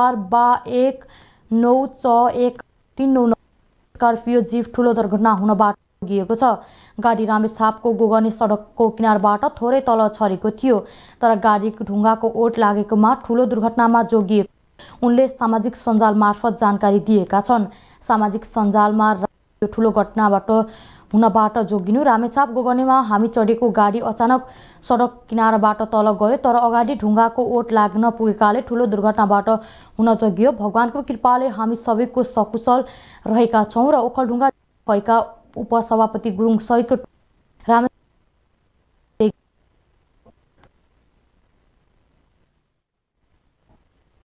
चार बा एक नौ छ एक तिन नौ नौ स्कर्पियो जीव ठुलो दुर्घटना हुनबाट पुगिएको छ गाडी रामेछापको गोगने सडकको किनारबाट थोरै तल छरेको थियो तर गाडी ढुङ्गाको ओट लागेकोमा ठुलो दुर्घटनामा जोगिएको उनले सामाजिक सञ्जाल मार्फत जानकारी दिएका छन् सामाजिक सञ्जालमा यो ठुलो घटनाबाट हुनबाट जोगिनु रामेछाप गोगनेमा हामी चढेको गाडी अचानक सडक किनारबाट तल गयो तर अगाडि ढुङ्गाको ओट लाग्न पुगेकाले ठुलो दुर्घटनाबाट हुन जोगियो भगवान्को कृपाले हामी सबैको सकुशल रहेका छौँ र ओखलढुङ्गा भएका उपसभापति सहितको